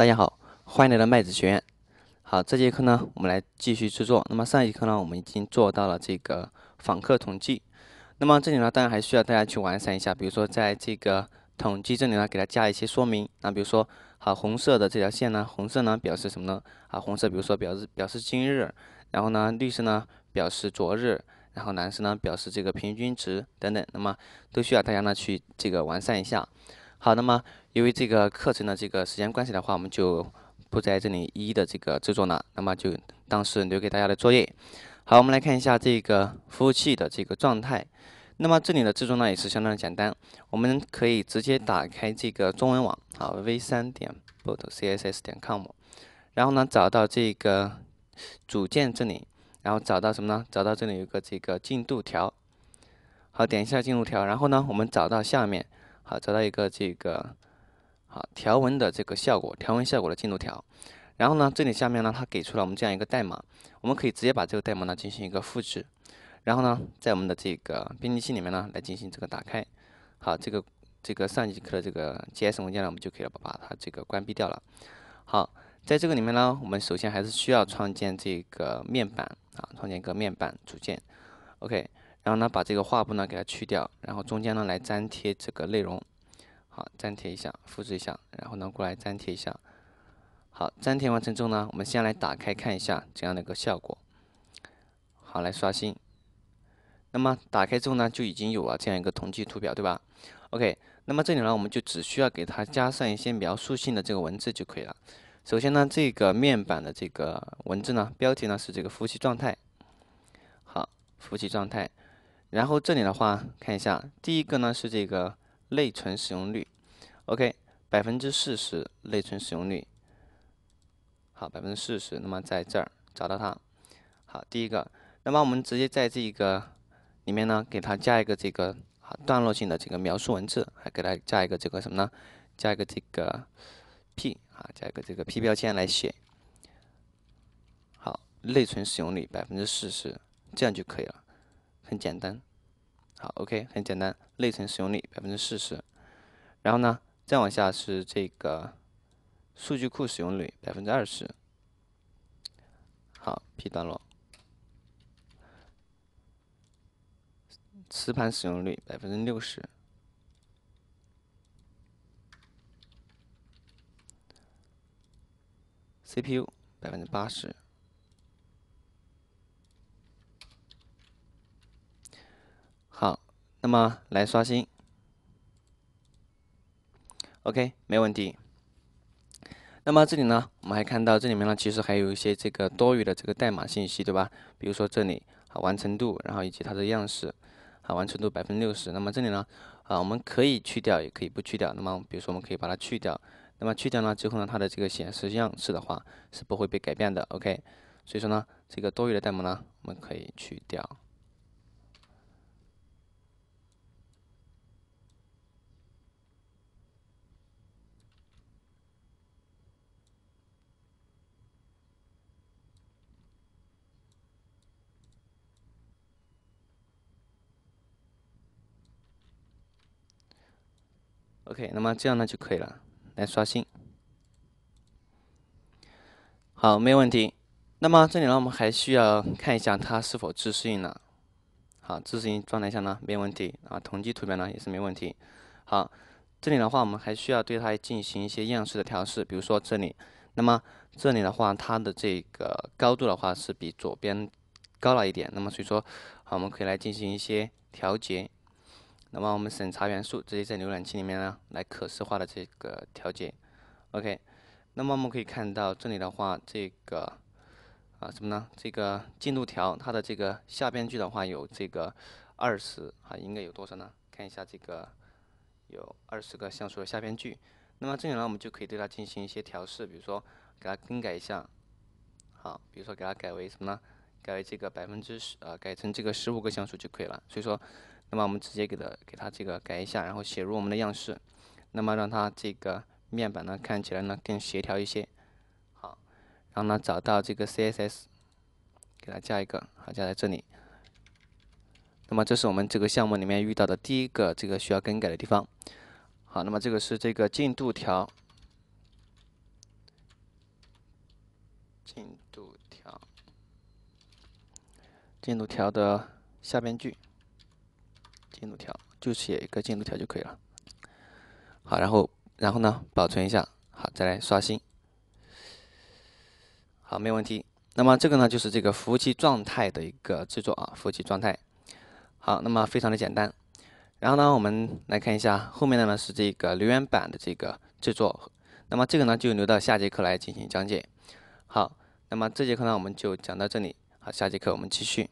大家好，欢迎来到麦子学院。好，这节课呢，我们来继续制作。那么上一节课呢，我们已经做到了这个访客统计。那么这里呢，当然还需要大家去完善一下，比如说在这个统计这里呢，给它加一些说明。那比如说，好，红色的这条线呢，红色呢表示什么呢？啊，红色比如说表示表示今日，然后呢，绿色呢表示昨日，然后蓝色呢表示这个平均值等等。那么都需要大家呢去这个完善一下。好，那么由于这个课程的这个时间关系的话，我们就不在这里一一的这个制作了。那么就当是留给大家的作业。好，我们来看一下这个服务器的这个状态。那么这里的制作呢也是相当的简单，我们可以直接打开这个中文网，好 v3 点 bootcss 点 com，然后呢找到这个组件这里，然后找到什么呢？找到这里有个这个进度条。好，点一下进度条，然后呢我们找到下面。好，找到一个这个好条纹的这个效果，条纹效果的进度条。然后呢，这里下面呢，它给出了我们这样一个代码，我们可以直接把这个代码呢进行一个复制，然后呢，在我们的这个编辑器里面呢来进行这个打开。好，这个这个上节课的这个 G S 文件呢，我们就可以把把它这个关闭掉了。好，在这个里面呢，我们首先还是需要创建这个面板啊，创建一个面板组件。O K，然后呢，把这个画布呢给它去掉，然后中间呢来粘贴这个内容。好，粘贴一下，复制一下，然后呢过来粘贴一下。好，粘贴完成之后呢，我们先来打开看一下这样的一个效果。好，来刷新。那么打开之后呢，就已经有了这样一个统计图表，对吧？OK，那么这里呢，我们就只需要给它加上一些描述性的这个文字就可以了。首先呢，这个面板的这个文字呢，标题呢是这个服务器状态。好，服务器状态。然后这里的话，看一下，第一个呢是这个。内存使用率，OK，百分之四十内存使用率，好，百分之四十。那么在这儿找到它，好，第一个。那么我们直接在这个里面呢，给它加一个这个好段落性的这个描述文字，还给它加一个这个什么呢？加一个这个 P 啊，加一个这个 P 标签来写。好，内存使用率百分之四十，这样就可以了，很简单。好，OK，很简单，内存使用率百分之四十，然后呢，再往下是这个数据库使用率百分之二十。好，P 段了，磁盘使用率百分之六十，CPU 百分之八十。那么来刷新，OK，没问题。那么这里呢，我们还看到这里面呢，其实还有一些这个多余的这个代码信息，对吧？比如说这里啊完成度，然后以及它的样式啊完成度百分六十。那么这里呢啊我们可以去掉，也可以不去掉。那么比如说我们可以把它去掉。那么去掉呢之后呢，它的这个显示样式的话是不会被改变的，OK。所以说呢，这个多余的代码呢，我们可以去掉。OK，那么这样呢就可以了，来刷新。好，没有问题。那么这里呢，我们还需要看一下它是否自适应了。好，自适应状态下呢，没有问题啊。统计图表呢也是没问题。好，这里的话我们还需要对它进行一些样式的调试，比如说这里，那么这里的话它的这个高度的话是比左边高了一点，那么所以说，好，我们可以来进行一些调节。那么我们审查元素，直接在浏览器里面呢来可视化的这个调节。OK，那么我们可以看到这里的话，这个啊什么呢？这个进度条它的这个下边距的话有这个二十啊，应该有多少呢？看一下这个有二十个像素的下边距。那么这里呢，我们就可以对它进行一些调试，比如说给它更改一下，好，比如说给它改为什么呢？改为这个百分之十啊，改成这个十五个像素就可以了。所以说。那么我们直接给它给它这个改一下，然后写入我们的样式，那么让它这个面板呢看起来呢更协调一些。好，然后呢找到这个 CSS，给它加一个，好加在这里。那么这是我们这个项目里面遇到的第一个这个需要更改的地方。好，那么这个是这个进度条，进度条，进度条的下边距。进度条就写一个进度条就可以了。好，然后，然后呢，保存一下。好，再来刷新。好，没问题。那么这个呢，就是这个服务器状态的一个制作啊，服务器状态。好，那么非常的简单。然后呢，我们来看一下后面的呢是这个留言板的这个制作。那么这个呢就留到下节课来进行讲解。好，那么这节课呢我们就讲到这里。好，下节课我们继续。